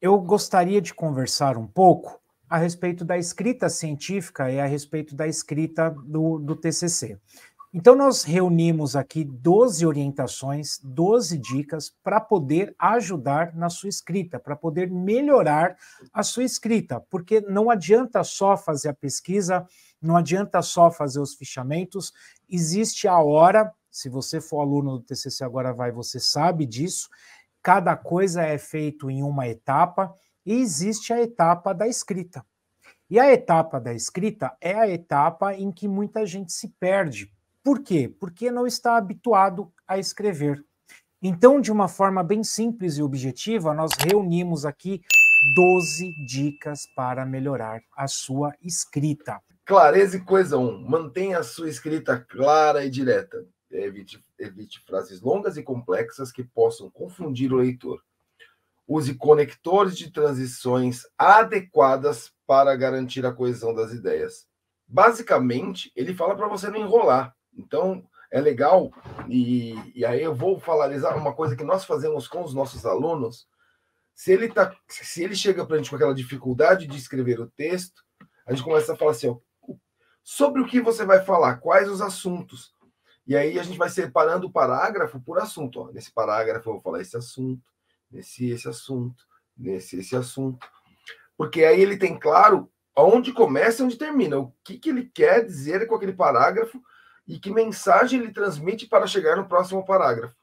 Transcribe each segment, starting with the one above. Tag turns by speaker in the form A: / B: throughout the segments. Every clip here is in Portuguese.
A: eu gostaria de conversar um pouco a respeito da escrita científica e a respeito da escrita do, do TCC. Então, nós reunimos aqui 12 orientações, 12 dicas para poder ajudar na sua escrita, para poder melhorar a sua escrita, porque não adianta só fazer a pesquisa, não adianta só fazer os fichamentos, existe a hora, se você for aluno do TCC Agora Vai, você sabe disso, cada coisa é feito em uma etapa e existe a etapa da escrita. E a etapa da escrita é a etapa em que muita gente se perde. Por quê? Porque não está habituado a escrever. Então, de uma forma bem simples e objetiva, nós reunimos aqui 12 dicas para melhorar a sua escrita.
B: Clareza e coesão. Mantenha a sua escrita clara e direta evite, evite frases longas e complexas que possam confundir o leitor. Use conectores de transições adequadas para garantir a coesão das ideias. Basicamente, ele fala para você não enrolar. Então, é legal, e, e aí eu vou falar uma coisa que nós fazemos com os nossos alunos. Se ele, tá, se ele chega para a gente com aquela dificuldade de escrever o texto, a gente começa a falar assim: ó, sobre o que você vai falar, quais os assuntos. E aí a gente vai separando o parágrafo por assunto. Ó. Nesse parágrafo eu vou falar esse assunto, nesse esse assunto, nesse esse assunto. Porque aí ele tem claro onde começa e onde termina, o que, que ele quer dizer com aquele parágrafo e que mensagem ele transmite para chegar no próximo parágrafo.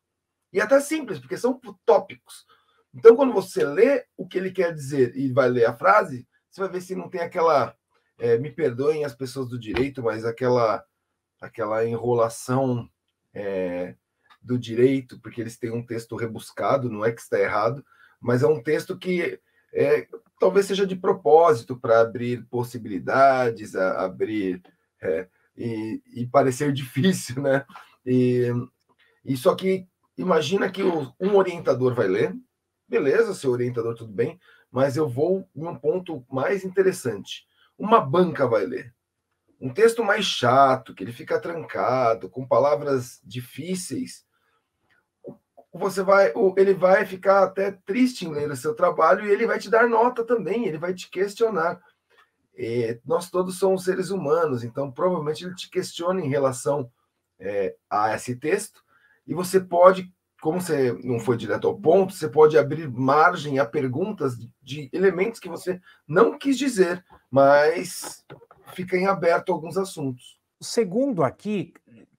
B: E é até simples, porque são tópicos. Então, quando você lê o que ele quer dizer e vai ler a frase, você vai ver se não tem aquela, é, me perdoem as pessoas do direito, mas aquela aquela enrolação é, do direito, porque eles têm um texto rebuscado, não é que está errado, mas é um texto que é, talvez seja de propósito para abrir possibilidades, a, abrir é, e, e, parecer difícil, né? E, e só que imagina que um orientador vai ler, beleza, seu orientador, tudo bem, mas eu vou em um ponto mais interessante. Uma banca vai ler. Um texto mais chato, que ele fica trancado, com palavras difíceis, você vai, ele vai ficar até triste em ler o seu trabalho e ele vai te dar nota também, ele vai te questionar. E é, nós todos somos seres humanos, então provavelmente ele te questiona em relação é, a esse texto e você pode, como você não foi direto ao ponto, você pode abrir margem a perguntas de,
A: de elementos que você não quis dizer, mas fica em aberto alguns assuntos. O segundo aqui,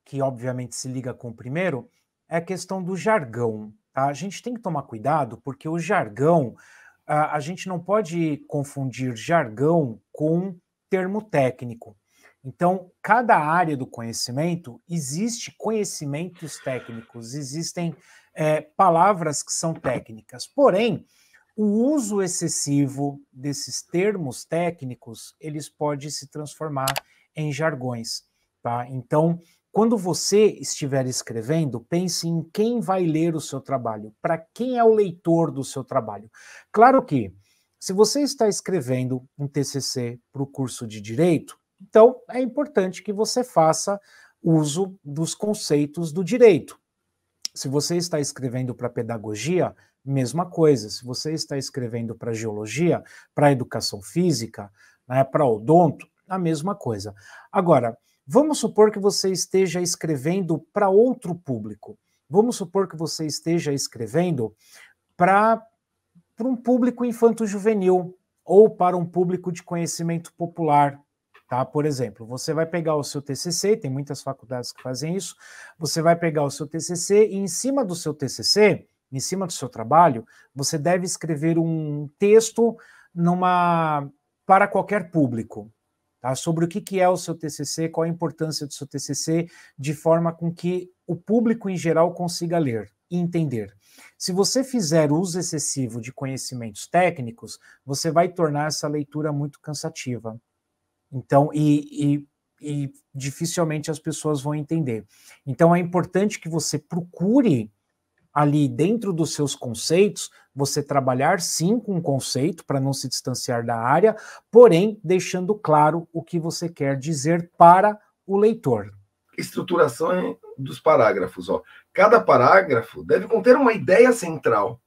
A: que obviamente se liga com o primeiro, é a questão do jargão. Tá? A gente tem que tomar cuidado, porque o jargão, a, a gente não pode confundir jargão com termo técnico. Então, cada área do conhecimento existe conhecimentos técnicos, existem é, palavras que são técnicas. Porém, o uso excessivo desses termos técnicos, eles podem se transformar em jargões, tá? Então, quando você estiver escrevendo, pense em quem vai ler o seu trabalho, para quem é o leitor do seu trabalho. Claro que, se você está escrevendo um TCC para o curso de direito, então é importante que você faça uso dos conceitos do direito. Se você está escrevendo para pedagogia, Mesma coisa, se você está escrevendo para geologia, para educação física, né, para odonto, a mesma coisa. Agora, vamos supor que você esteja escrevendo para outro público. Vamos supor que você esteja escrevendo para um público infanto-juvenil ou para um público de conhecimento popular, tá? Por exemplo, você vai pegar o seu TCC, tem muitas faculdades que fazem isso. Você vai pegar o seu TCC e em cima do seu TCC em cima do seu trabalho, você deve escrever um texto numa para qualquer público, tá? Sobre o que, que é o seu TCC, qual a importância do seu TCC, de forma com que o público em geral consiga ler e entender. Se você fizer uso excessivo de conhecimentos técnicos, você vai tornar essa leitura muito cansativa. Então, e, e e dificilmente as pessoas vão entender. Então é importante que você procure ali dentro dos seus conceitos, você trabalhar sim com um conceito para não se distanciar da área, porém deixando claro o que você quer dizer para o leitor.
B: Estruturação dos parágrafos. Ó. Cada parágrafo deve conter uma ideia central.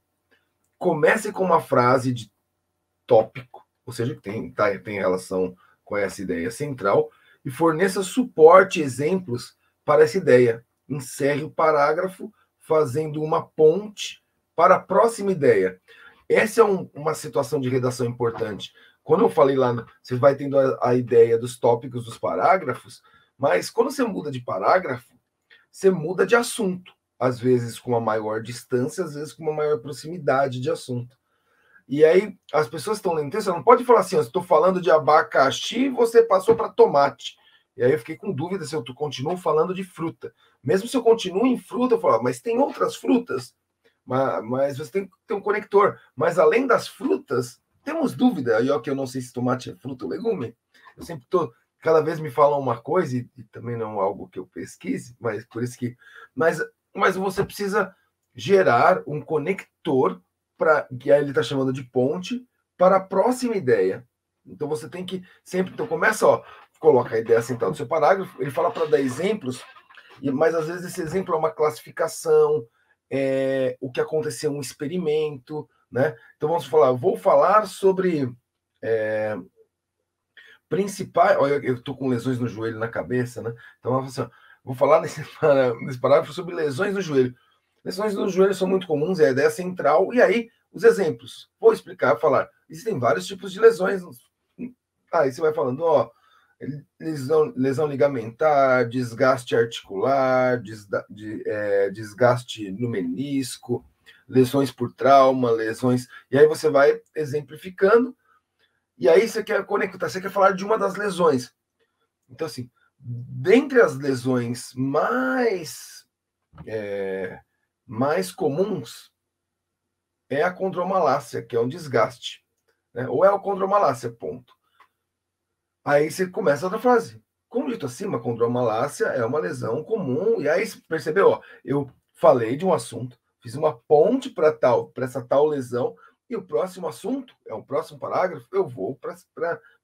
B: Comece com uma frase de tópico, ou seja, que tem, tá, tem relação com essa ideia central, e forneça suporte, exemplos para essa ideia. Encerre o parágrafo fazendo uma ponte para a próxima ideia. Essa é um, uma situação de redação importante. Quando eu falei lá, você vai tendo a, a ideia dos tópicos dos parágrafos, mas quando você muda de parágrafo, você muda de assunto, às vezes com uma maior distância, às vezes com uma maior proximidade de assunto. E aí as pessoas estão lendo texto, não pode falar assim, estou falando de abacaxi, você passou para tomate. E aí eu fiquei com dúvida se eu continuo falando de fruta. Mesmo se eu continuo em fruta, eu falo, ah, mas tem outras frutas? Mas, mas você tem que ter um conector. Mas além das frutas, temos dúvida. Aí, ó, que eu não sei se tomate é fruta ou legume. Eu sempre tô Cada vez me falam uma coisa, e, e também não é algo que eu pesquise, mas por isso que. Mas, mas você precisa gerar um conector para que aí ele está chamando de ponte para a próxima ideia. Então você tem que sempre. Então começa, ó coloca a ideia central assim, do seu parágrafo, ele fala para dar exemplos, mas às vezes esse exemplo é uma classificação, é, o que aconteceu, um experimento, né? Então vamos falar, vou falar sobre é, principais. Olha, eu estou com lesões no joelho na cabeça, né? Então assim, vou falar nesse, nesse parágrafo sobre lesões no joelho. Lesões no joelho são muito comuns, é a ideia central, e aí os exemplos. Vou explicar, falar. Existem vários tipos de lesões. Ah, aí você vai falando, ó, lesão, lesão ligamentar, desgaste articular, de, é, desgaste no menisco, lesões por trauma, lesões. E aí você vai exemplificando. E aí você quer conectar, você quer falar de uma das lesões. Então, assim, dentre as lesões mais, é, mais comuns é a condromalácia, que é um desgaste. Né? Ou é a condromalácia, ponto. Aí você começa outra frase. Como dito acima, condromalácia é uma lesão comum. E aí você percebeu, ó, eu falei de um assunto, fiz uma ponte para tal, para essa tal lesão, e o próximo assunto, é o próximo parágrafo, eu vou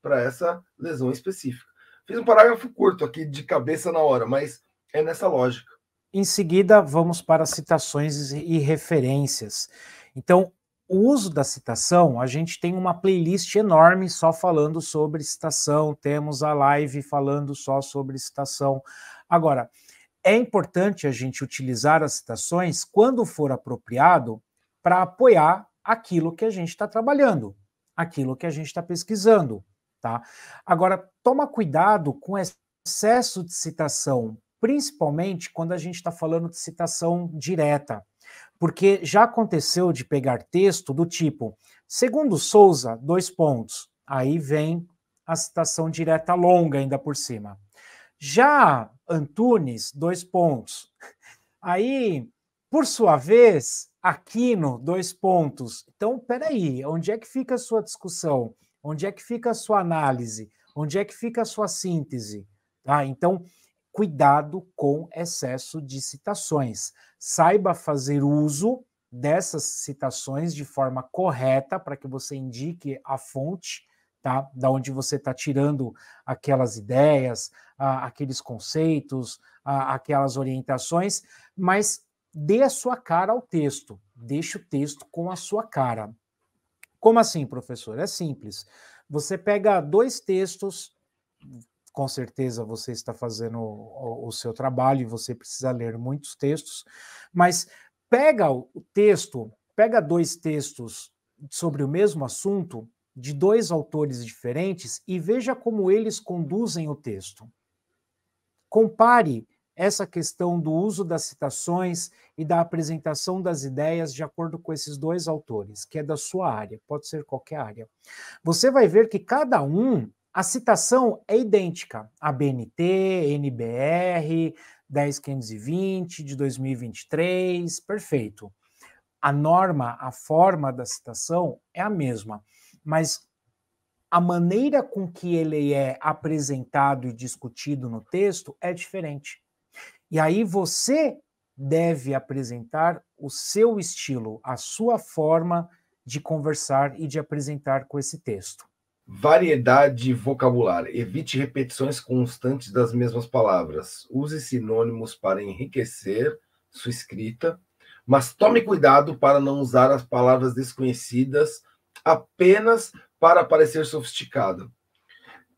B: para essa lesão específica. Fiz um parágrafo curto aqui de cabeça na hora, mas é nessa lógica.
A: Em seguida, vamos para citações e referências. Então, o uso da citação, a gente tem uma playlist enorme só falando sobre citação, temos a live falando só sobre citação. Agora, é importante a gente utilizar as citações quando for apropriado para apoiar aquilo que a gente está trabalhando, aquilo que a gente está pesquisando, tá? Agora, toma cuidado com excesso de citação, principalmente quando a gente está falando de citação direta porque já aconteceu de pegar texto do tipo, segundo Souza, dois pontos. Aí vem a citação direta longa ainda por cima. Já Antunes, dois pontos. Aí, por sua vez, Aquino, dois pontos. Então, peraí, onde é que fica a sua discussão? Onde é que fica a sua análise? Onde é que fica a sua síntese? Tá? Então, cuidado com excesso de citações. Saiba fazer uso dessas citações de forma correta para que você indique a fonte, tá? Da onde você está tirando aquelas ideias, aqueles conceitos, aquelas orientações, mas dê a sua cara ao texto, deixe o texto com a sua cara. Como assim, professor? É simples. Você pega dois textos com certeza você está fazendo o, o seu trabalho e você precisa ler muitos textos, mas pega o texto, pega dois textos sobre o mesmo assunto de dois autores diferentes e veja como eles conduzem o texto. Compare essa questão do uso das citações e da apresentação das ideias de acordo com esses dois autores, que é da sua área, pode ser qualquer área. Você vai ver que cada um a citação é idêntica à BNT, NBR, 10520 de 2023, perfeito. A norma, a forma da citação é a mesma, mas a maneira com que ele é apresentado e discutido no texto é diferente. E aí você deve apresentar o seu estilo, a sua forma de conversar e de apresentar com esse texto.
B: Variedade vocabulário. Evite repetições constantes das mesmas palavras. Use sinônimos para enriquecer sua escrita, mas tome cuidado para não usar as palavras desconhecidas apenas para parecer sofisticado.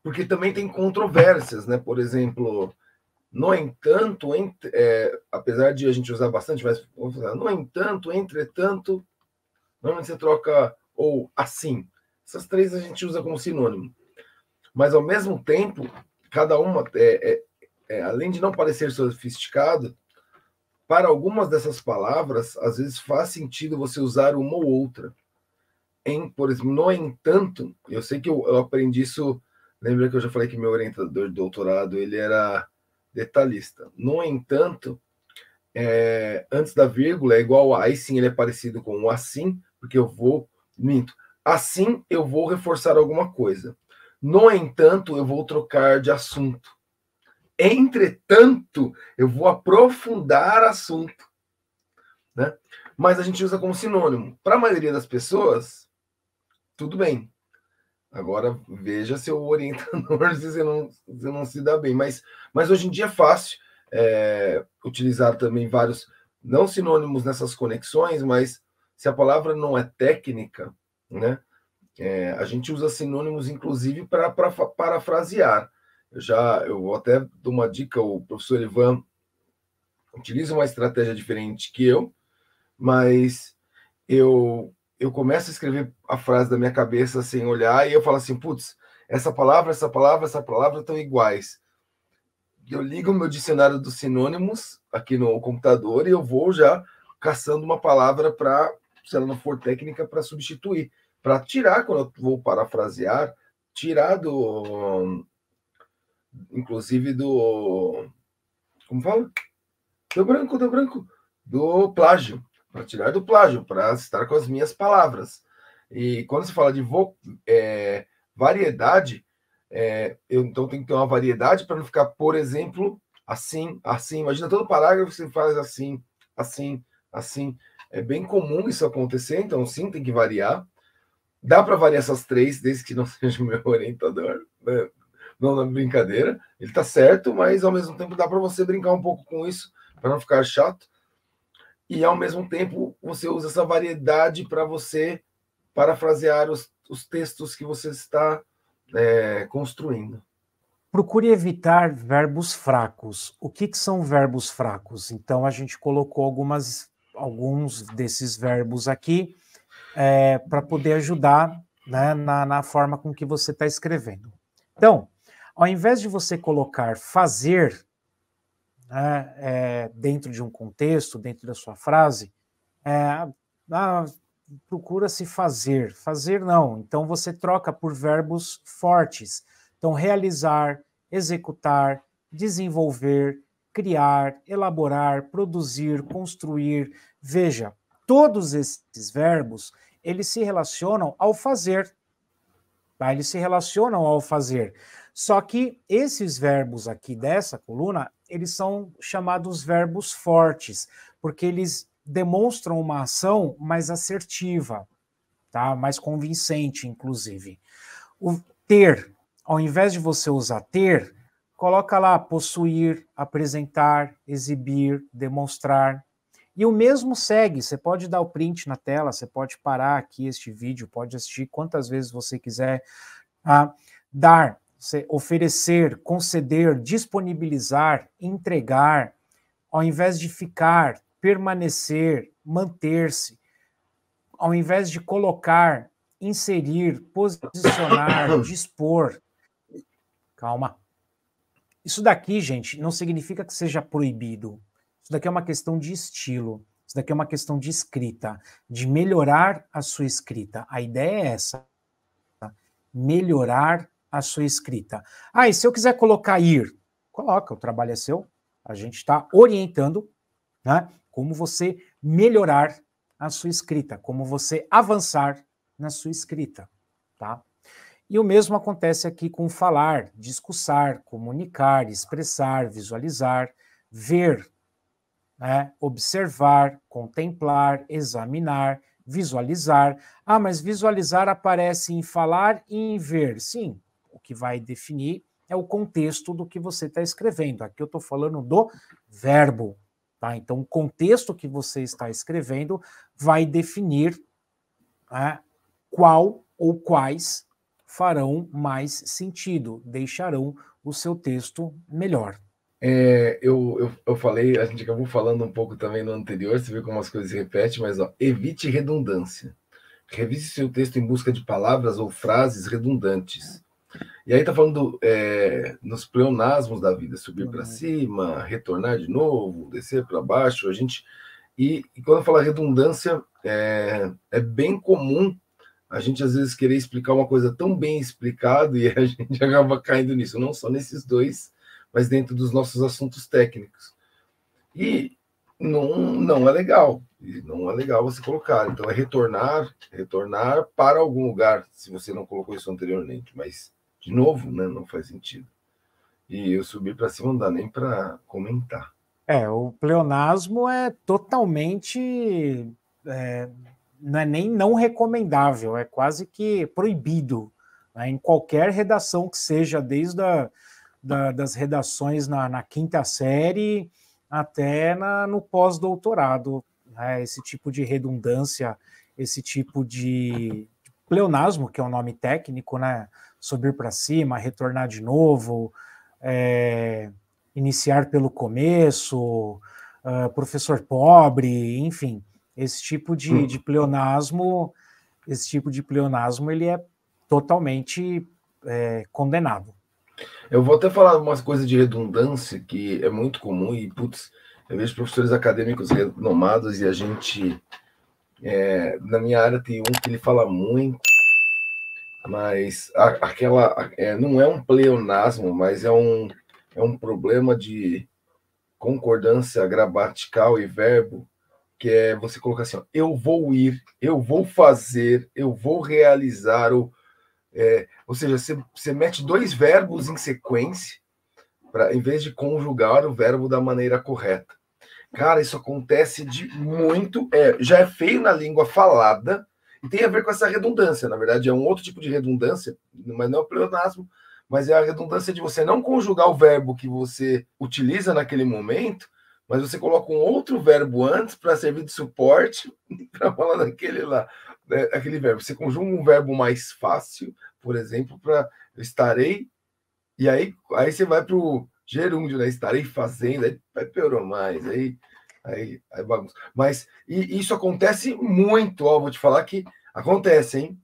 B: Porque também tem controvérsias, né? Por exemplo, no entanto, ent é, apesar de a gente usar bastante, mas no entanto, entretanto, normalmente você troca ou assim essas três a gente usa como sinônimo. Mas, ao mesmo tempo, cada uma, é, é, é, além de não parecer sofisticado, para algumas dessas palavras, às vezes faz sentido você usar uma ou outra. Em, por exemplo, no entanto, eu sei que eu, eu aprendi isso. Lembra que eu já falei que meu orientador de doutorado ele era detalhista. No entanto, é, antes da vírgula é igual a aí sim ele é parecido com o assim, porque eu vou, minto, Assim, eu vou reforçar alguma coisa. No entanto, eu vou trocar de assunto. Entretanto, eu vou aprofundar assunto. Né? Mas a gente usa como sinônimo. Para a maioria das pessoas, tudo bem. Agora veja seu orientador se você não se, não se dá bem. Mas, mas hoje em dia é fácil é, utilizar também vários, não sinônimos nessas conexões, mas se a palavra não é técnica, né? É, a gente usa sinônimos, inclusive, para parafrasear. Eu já eu vou até dou uma dica, o professor Ivan utiliza uma estratégia diferente que eu, mas eu eu começo a escrever a frase da minha cabeça sem olhar e eu falo assim, putz, essa palavra, essa palavra, essa palavra estão iguais. Eu ligo o meu dicionário dos sinônimos aqui no computador e eu vou já caçando uma palavra para se ela não for técnica, para substituir, para tirar, quando eu vou parafrasear, tirar do. Inclusive do. Como fala? Do branco, do branco. Do plágio. Para tirar do plágio, para estar com as minhas palavras. E quando se fala de vo, é, variedade, é, eu, então tem que ter uma variedade para não ficar, por exemplo, assim, assim. Imagina todo parágrafo você faz assim, assim, assim. É bem comum isso acontecer, então sim, tem que variar. Dá para variar essas três, desde que não seja o meu orientador, né? não na brincadeira. Ele está certo, mas ao mesmo tempo dá para você brincar um pouco com isso, para não ficar chato. E ao mesmo tempo você usa essa variedade para você parafrasear os, os textos que você está é, construindo.
A: Procure evitar verbos fracos. O que, que, são verbos fracos? Então, a gente colocou algumas alguns desses verbos aqui é, para poder ajudar né, na, na forma com que você está escrevendo. Então, ao invés de você colocar fazer né, é, dentro de um contexto, dentro da sua frase, é, ah, procura-se fazer. Fazer não. Então você troca por verbos fortes. Então, realizar, executar, desenvolver, criar, elaborar, produzir, construir, Veja, todos esses verbos, eles se relacionam ao fazer. Tá? Eles se relacionam ao fazer. Só que esses verbos aqui dessa coluna, eles são chamados verbos fortes, porque eles demonstram uma ação mais assertiva, tá? Mais convincente, inclusive. O ter, ao invés de você usar ter, coloca lá possuir, apresentar, exibir, demonstrar, e o mesmo segue, você pode dar o print na tela, você pode parar aqui este vídeo, pode assistir quantas vezes você quiser. Ah, dar, oferecer, conceder, disponibilizar, entregar, ao invés de ficar, permanecer, manter-se, ao invés de colocar, inserir, posicionar, dispor. Calma. Isso daqui, gente, não significa que seja proibido. Isso daqui é uma questão de estilo. Isso daqui é uma questão de escrita, de melhorar a sua escrita. A ideia é essa: melhorar a sua escrita. Ah, e se eu quiser colocar ir, coloca, o trabalho é seu. A gente está orientando né, como você melhorar a sua escrita, como você avançar na sua escrita. Tá? E o mesmo acontece aqui com falar, discussar, comunicar, expressar, visualizar, ver, né? observar, contemplar, examinar, visualizar. Ah, mas visualizar aparece em falar e em ver. Sim, o que vai definir é o contexto do que você está escrevendo. Aqui eu estou falando do verbo. Tá? Então, o contexto que você está escrevendo vai definir né, qual ou quais farão mais sentido, deixarão o seu texto melhor.
B: É, eu, eu, eu falei, a gente acabou falando um pouco também no anterior, você viu como as coisas se repetem, mas ó, evite redundância. Revise seu texto em busca de palavras ou frases redundantes. E aí tá falando é, nos pleonasmos da vida, subir para uhum. cima, retornar de novo, descer para baixo, a gente... E, e quando fala redundância, é, é bem comum a gente às vezes querer explicar uma coisa tão bem explicado e a gente acaba caindo nisso, não só nesses dois, mas dentro dos nossos assuntos técnicos. E não, não é legal, e não é legal você colocar. Então é retornar, retornar para algum lugar, se você não colocou isso anteriormente, mas de novo, né, não faz sentido. E eu subir
A: para cima não dá nem para comentar. É, o pleonasmo é totalmente é, não é nem não recomendável, é quase que proibido né, em qualquer redação que seja, desde a da, das redações na, na, quinta série até na, no pós-doutorado. Né? Esse tipo de redundância, esse tipo de pleonasmo, que é o um nome técnico, né? Subir para cima, retornar de novo, é, iniciar pelo começo, uh, professor pobre, enfim, esse tipo de, hum. de pleonasmo, esse tipo de pleonasmo ele é totalmente é, condenado.
B: Eu vou até falar umas coisas de redundância que é muito comum e, putz, eu vejo professores acadêmicos renomados e a gente. É, na minha área tem um que ele fala muito, mas a, aquela. É, não é um pleonasmo, mas é um, é um problema de concordância gramatical e verbo, que é você colocar assim: ó, eu vou ir, eu vou fazer, eu vou realizar, ou é, ou seja, você, você mete dois verbos em sequência, pra, em vez de conjugar o verbo da maneira correta. Cara, isso acontece de muito. É, já é feio na língua falada, e tem a ver com essa redundância. Na verdade, é um outro tipo de redundância, mas não é o pleonasmo, mas é a redundância de você não conjugar o verbo que você utiliza naquele momento mas você coloca um outro verbo antes para servir de suporte para falar daquele lá, né, aquele verbo. Você conjuga um verbo mais fácil, por exemplo, para estarei, e aí, aí você vai para o gerúndio, né? Estarei fazendo, aí piorou mais, aí, aí, aí bagunça. Mas e, isso acontece muito, ó, vou te falar que acontece, hein?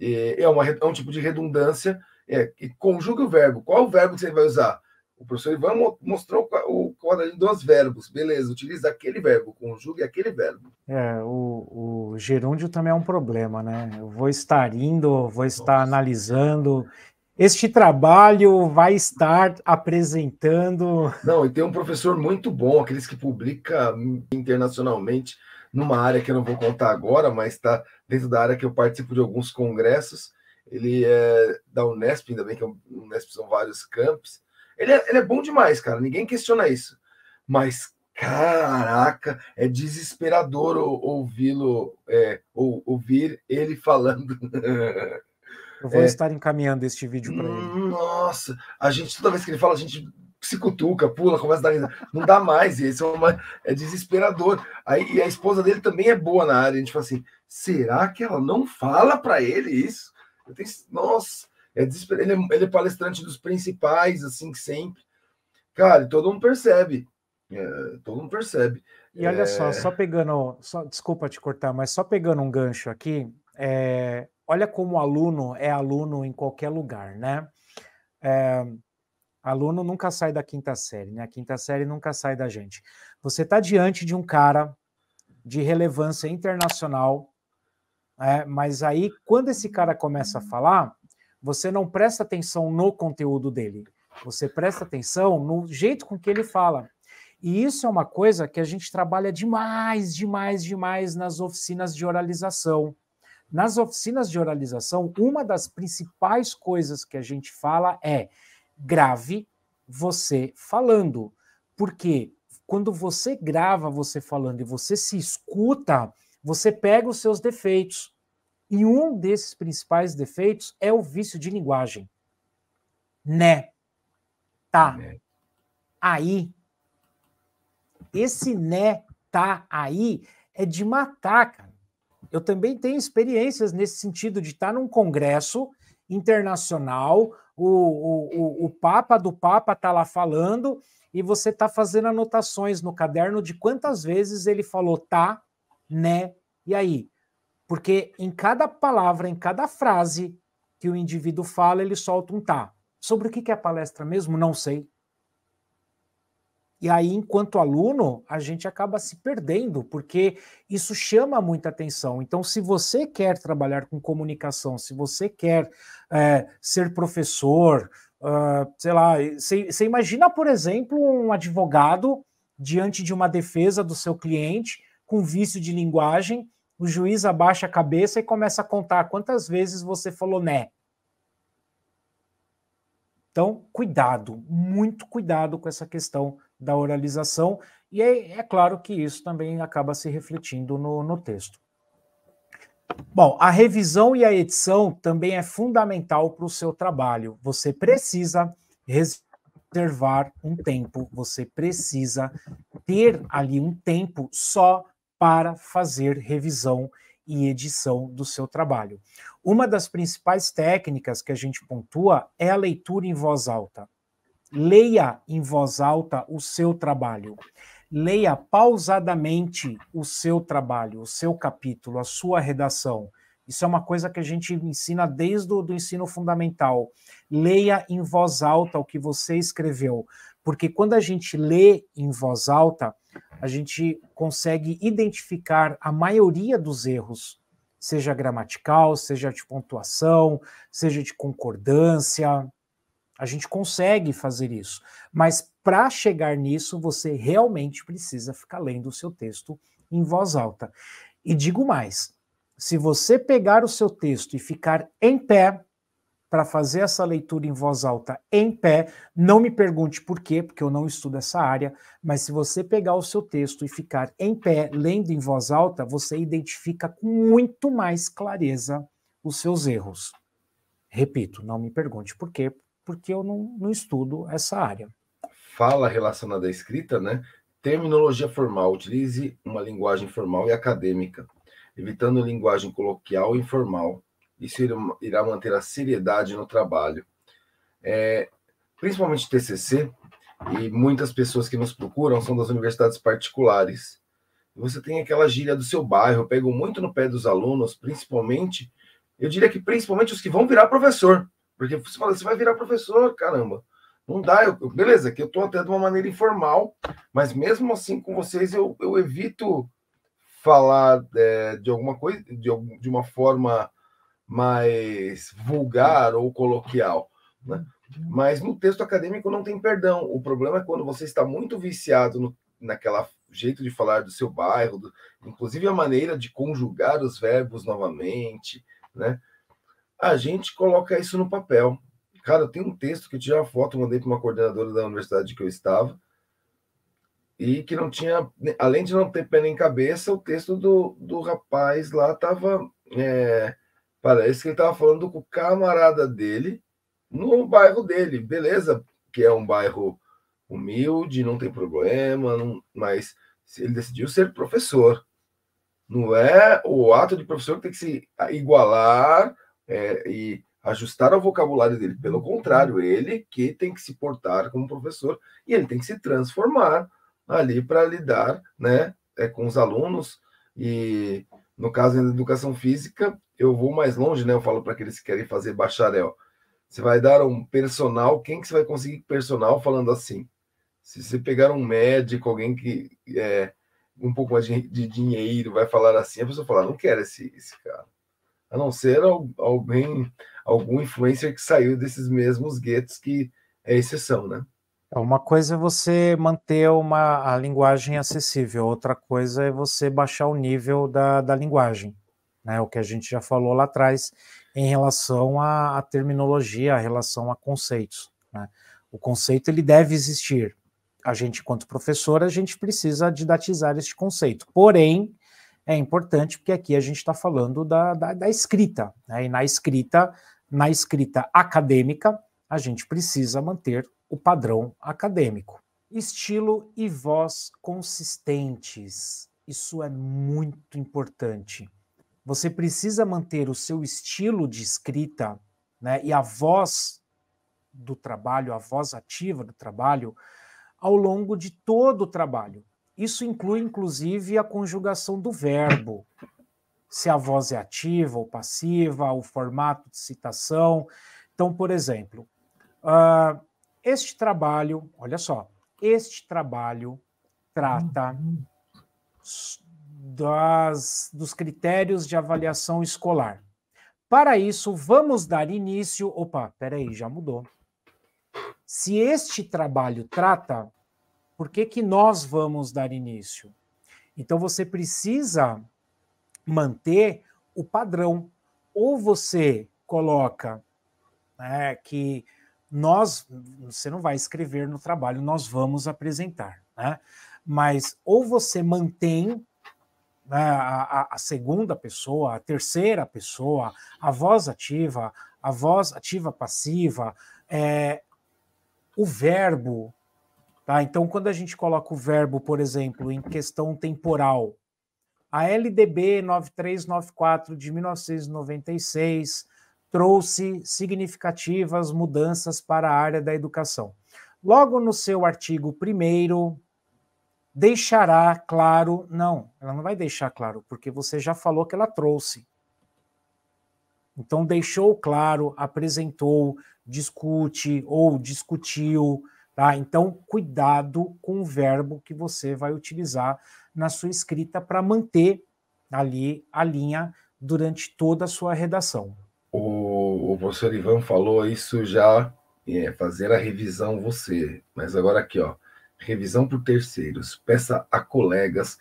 B: É, é, uma, é um tipo de redundância, é, e conjuga o verbo. Qual o verbo que você vai usar? O professor Ivan mostrou o quadradinho dos verbos. Beleza, utiliza aquele verbo, conjugue aquele verbo.
A: É, o, o gerúndio também é um problema, né? Eu vou estar indo, vou estar Nossa. analisando. Este trabalho vai estar apresentando. Não, e tem um professor muito bom, aqueles que publica internacionalmente
B: numa área que eu não vou contar agora, mas está dentro da área que eu participo de alguns congressos. Ele é da Unesp, ainda bem que a é Unesp são vários campos ele é, ele é bom demais, cara. Ninguém questiona isso. Mas, caraca, é desesperador ouvi-lo, é, ou, ouvir ele falando.
A: Eu vou é, estar encaminhando este vídeo para ele.
B: Nossa, a gente, toda vez que ele fala, a gente se cutuca, pula, começa a dar risada. Não dá mais, e isso é, uma, é desesperador. Aí, e a esposa dele também é boa na área. A gente fala assim: será que ela não fala para ele isso? Eu tenho, nossa, é ele, é, ele é palestrante dos principais, assim, sempre. Cara, todo mundo percebe. É, todo mundo percebe. E olha é... só, só
A: pegando, só, desculpa te cortar, mas só pegando um gancho aqui, é, olha como aluno é aluno em qualquer lugar, né? É, aluno nunca sai da quinta série, né? A quinta série nunca sai da gente. Você está diante de um cara de relevância internacional, né? mas aí quando esse cara começa a falar, você não presta atenção no conteúdo dele, você presta atenção no jeito com que ele fala. E isso é uma coisa que a gente trabalha demais, demais, demais nas oficinas de oralização. Nas oficinas de oralização, uma das principais coisas que a gente fala é grave você falando. Porque quando você grava você falando e você se escuta, você pega os seus defeitos, e um desses principais defeitos é o vício de linguagem. Né? Tá. Né. Aí. Esse né tá aí é de matar, cara. Eu também tenho experiências nesse sentido de estar tá num congresso internacional, o, o, o, o Papa do Papa tá lá falando e você tá fazendo anotações no caderno de quantas vezes ele falou tá, né, e aí. Porque em cada palavra, em cada frase que o indivíduo fala, ele solta um tá. Sobre o que é a palestra mesmo? Não sei. E aí, enquanto aluno, a gente acaba se perdendo, porque isso chama muita atenção. Então, se você quer trabalhar com comunicação, se você quer é, ser professor, uh, sei lá, você imagina, por exemplo, um advogado diante de uma defesa do seu cliente com vício de linguagem o juiz abaixa a cabeça e começa a contar quantas vezes você falou né. Então, cuidado, muito cuidado com essa questão da oralização. E é, é claro que isso também acaba se refletindo no, no texto. Bom, a revisão e a edição também é fundamental para o seu trabalho. Você precisa reservar um tempo, você precisa ter ali um tempo só para fazer revisão e edição do seu trabalho. Uma das principais técnicas que a gente pontua é a leitura em voz alta. Leia em voz alta o seu trabalho. Leia pausadamente o seu trabalho, o seu capítulo, a sua redação. Isso é uma coisa que a gente ensina desde o do ensino fundamental. Leia em voz alta o que você escreveu, porque quando a gente lê em voz alta, a gente consegue identificar a maioria dos erros, seja gramatical, seja de pontuação, seja de concordância. A gente consegue fazer isso, mas para chegar nisso, você realmente precisa ficar lendo o seu texto em voz alta. E digo mais: se você pegar o seu texto e ficar em pé, para fazer essa leitura em voz alta em pé. Não me pergunte por quê, porque eu não estudo essa área, mas se você pegar o seu texto e ficar em pé, lendo em voz alta, você identifica com muito mais clareza os seus erros. Repito, não me pergunte por quê, porque eu não, não estudo essa área.
B: Fala relacionada à escrita, né? Terminologia formal. Utilize uma linguagem formal e acadêmica, evitando linguagem coloquial e informal isso irá manter a seriedade no trabalho. É, principalmente TCC, e muitas pessoas que nos procuram são das universidades particulares. Você tem aquela gíria do seu bairro, eu pego muito no pé dos alunos, principalmente, eu diria que principalmente os que vão virar professor, porque você fala, você vai virar professor, caramba. Não dá, eu, beleza, que eu estou até de uma maneira informal, mas mesmo assim com vocês eu, eu evito falar é, de alguma coisa, de, de uma forma mais vulgar ou coloquial. Né? Mas no texto acadêmico não tem perdão. O problema é quando você está muito viciado no, naquela jeito de falar do seu bairro, do, inclusive a maneira de conjugar os verbos novamente, né? A gente coloca isso no papel. Cara, tem um texto que eu tirei uma foto, mandei para uma coordenadora da universidade que eu estava, e que não tinha, além de não ter pé nem cabeça, o texto do, do rapaz lá estava é, Parece que ele estava falando com o camarada dele no bairro dele, beleza, que é um bairro humilde, não tem problema, não, mas ele decidiu ser professor. Não é o ato de professor que tem que se igualar é, e ajustar ao vocabulário dele. Pelo contrário, ele que tem que se portar como professor e ele tem que se transformar ali para lidar né, é, com os alunos e no caso da educação física, eu vou mais longe, né? Eu falo para aqueles que querem fazer bacharel. Você vai dar um personal, quem que você vai conseguir personal falando assim? Se você pegar um médico, alguém que é um pouco mais de, de dinheiro, vai falar assim, a pessoa fala, não quero esse, esse cara. A não ser alguém, algum
A: influencer que saiu desses mesmos guetos que é exceção, né? É, uma coisa é você manter uma, a linguagem acessível, outra coisa é você baixar o nível da, da linguagem, né? o que a gente já falou lá atrás em relação à, à terminologia, a relação a conceitos. Né? O conceito ele deve existir. A gente, enquanto professor, a gente precisa didatizar este conceito. Porém, é importante porque aqui a gente está falando da, da, da escrita, né? e na escrita, na escrita acadêmica, a gente precisa manter o padrão acadêmico. Estilo e voz consistentes. Isso é muito importante. Você precisa manter o seu estilo de escrita né, e a voz do trabalho, a voz ativa do trabalho, ao longo de todo o trabalho. Isso inclui, inclusive, a conjugação do verbo, se a voz é ativa ou passiva, o formato de citação. Então, por exemplo, uh, este trabalho, olha só, este trabalho trata uhum. das, dos critérios de avaliação escolar. Para isso, vamos dar início. Opa, peraí, já mudou. Se este trabalho trata, por que, que nós vamos dar início? Então você precisa manter o padrão. Ou você coloca né, que nós, você não vai escrever no trabalho, nós vamos apresentar, né? Mas ou você mantém né, a, a, a, segunda pessoa, a terceira pessoa, a voz ativa, a voz ativa passiva, é, o verbo. Tá? Então, quando a gente coloca o verbo, por exemplo, em questão temporal, a LDB 9394 de 1996 trouxe significativas mudanças para a área da educação. Logo no seu artigo primeiro, deixará claro, não, ela não vai deixar claro, porque você já falou que ela trouxe. Então deixou claro, apresentou, discute ou discutiu, tá? Então cuidado com o verbo que você vai utilizar na sua escrita para manter ali a linha durante toda a sua redação
B: o professor Ivan falou isso já, é, fazer a revisão você. Mas agora aqui, ó, revisão por terceiros, peça a colegas.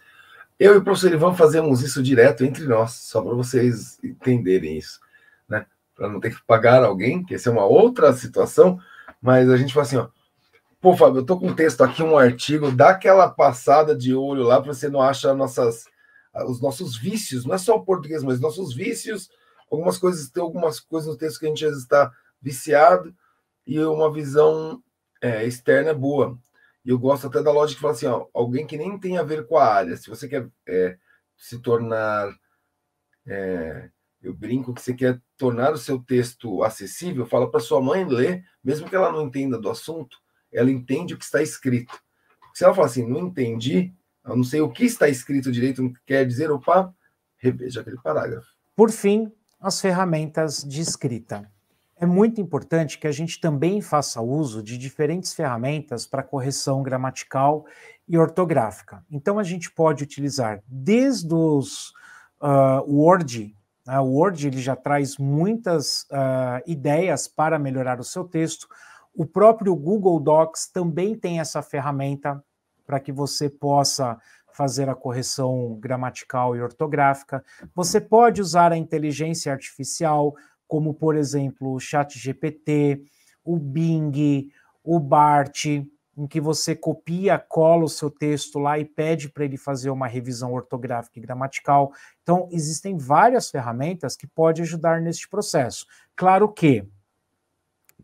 B: Eu e o professor Ivan fazemos isso direto entre nós, só para vocês entenderem isso, né? Para não ter que pagar alguém, que essa é uma outra situação, mas a gente fala assim, ó, pô, Fábio, eu tô com um texto aqui, um artigo, dá aquela passada de olho lá para você não achar nossas os nossos vícios, não é só o português, mas nossos vícios algumas coisas, tem algumas coisas no texto que a gente já está viciado e uma visão é, externa é boa. E eu gosto até da lógica que fala assim, ó, alguém que nem tem a ver com a área, se você quer é, se tornar, é, eu brinco que você quer tornar o seu texto acessível, fala para sua mãe ler, mesmo que ela não entenda do assunto, ela entende o que está escrito. Se ela fala assim, não entendi, eu não sei o que está escrito direito, não quer dizer, opa, reveja aquele parágrafo.
A: Por fim, as ferramentas de escrita. É muito importante que a gente também faça uso de diferentes ferramentas para correção gramatical e ortográfica. Então, a gente pode utilizar desde ah, o uh, Word, né? o Word ele já traz muitas uh, ideias para melhorar o seu texto. O próprio Google Docs também tem essa ferramenta para que você possa fazer a correção gramatical e ortográfica. Você pode usar a inteligência artificial, como por exemplo o ChatGPT, o Bing, o BART, em que você copia, cola o seu texto lá e pede para ele fazer uma revisão ortográfica e gramatical. Então, existem várias ferramentas que podem ajudar neste processo. Claro que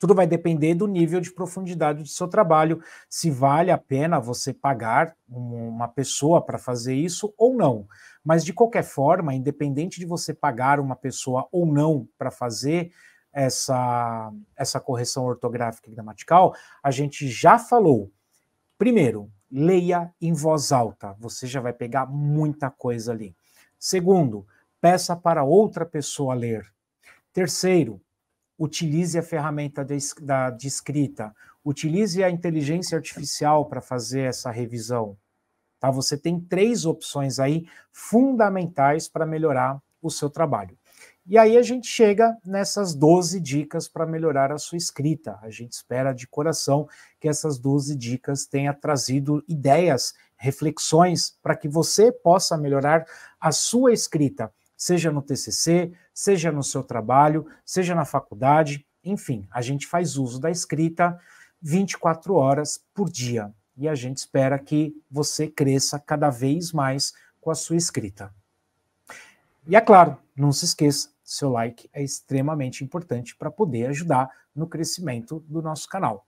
A: tudo vai depender do nível de profundidade do seu trabalho, se vale a pena você pagar uma pessoa para fazer isso ou não. Mas, de qualquer forma, independente de você pagar uma pessoa ou não para fazer essa, essa correção ortográfica e gramatical, a gente já falou. Primeiro, leia em voz alta, você já vai pegar muita coisa ali. Segundo, peça para outra pessoa ler. Terceiro, utilize a ferramenta de, da, de escrita, utilize a inteligência artificial para fazer essa revisão. Tá? Você tem três opções aí fundamentais para melhorar o seu trabalho. E aí a gente chega nessas 12 dicas para melhorar a sua escrita. A gente espera de coração que essas 12 dicas tenham trazido ideias, reflexões para que você possa melhorar a sua escrita seja no TCC, seja no seu trabalho, seja na faculdade, enfim, a gente faz uso da escrita 24 horas por dia e a gente espera que você cresça cada vez mais com a sua escrita. E é claro, não se esqueça, seu like é extremamente importante para poder ajudar no crescimento do nosso canal.